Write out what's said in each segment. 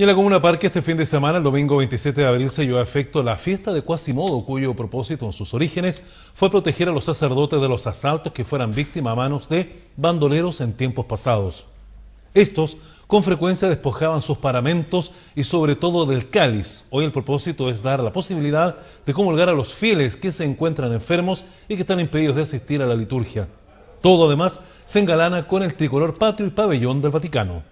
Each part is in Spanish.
Y en la Comuna Parque este fin de semana, el domingo 27 de abril, se llevó a efecto la fiesta de Cuasimodo, cuyo propósito en sus orígenes fue proteger a los sacerdotes de los asaltos que fueran víctimas a manos de bandoleros en tiempos pasados. Estos con frecuencia despojaban sus paramentos y sobre todo del cáliz. Hoy el propósito es dar la posibilidad de comulgar a los fieles que se encuentran enfermos y que están impedidos de asistir a la liturgia. Todo además se engalana con el tricolor patio y pabellón del Vaticano.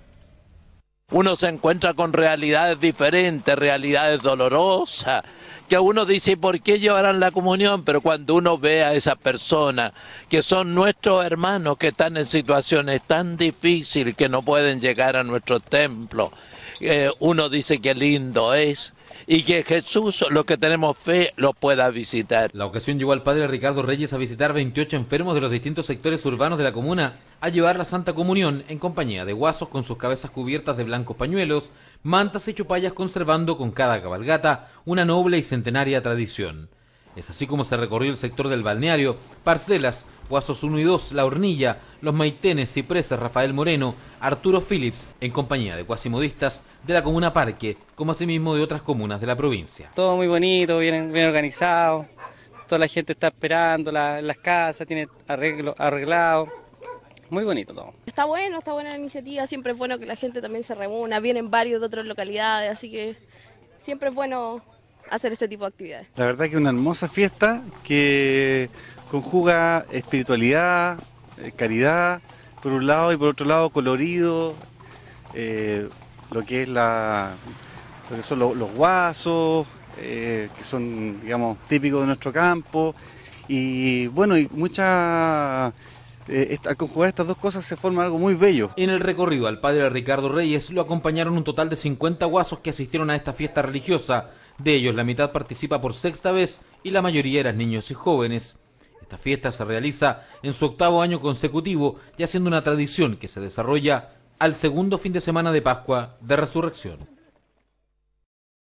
Uno se encuentra con realidades diferentes, realidades dolorosas, que uno dice, ¿por qué llevarán la comunión? Pero cuando uno ve a esa persona, que son nuestros hermanos, que están en situaciones tan difíciles que no pueden llegar a nuestro templo, eh, uno dice que lindo es y que Jesús, los que tenemos fe, los pueda visitar. La ocasión llevó al padre Ricardo Reyes a visitar 28 enfermos de los distintos sectores urbanos de la comuna a llevar la Santa Comunión en compañía de guasos con sus cabezas cubiertas de blancos pañuelos, mantas y chupallas conservando con cada cabalgata una noble y centenaria tradición. Es así como se recorrió el sector del balneario, Parcelas, Guasos 1 y 2, La Hornilla, Los Maitenes, Cipreses, Rafael Moreno, Arturo Phillips, en compañía de cuasimodistas de la comuna Parque, como asimismo de otras comunas de la provincia. Todo muy bonito, bien, bien organizado, toda la gente está esperando, las casas tienen arreglo, arreglado muy bonito todo. Está bueno, está buena la iniciativa, siempre es bueno que la gente también se reúna, vienen varios de otras localidades, así que siempre es bueno hacer este tipo de actividades. La verdad que es una hermosa fiesta que conjuga espiritualidad, eh, caridad, por un lado, y por otro lado colorido, eh, lo que es la son los, guasos, eh, que son, digamos, típicos de nuestro campo, y bueno, y mucha eh, estas dos cosas se forma algo muy bello. En el recorrido al padre Ricardo Reyes lo acompañaron un total de 50 guasos que asistieron a esta fiesta religiosa. De ellos, la mitad participa por sexta vez y la mayoría eran niños y jóvenes. Esta fiesta se realiza en su octavo año consecutivo, ya siendo una tradición que se desarrolla al segundo fin de semana de Pascua de Resurrección.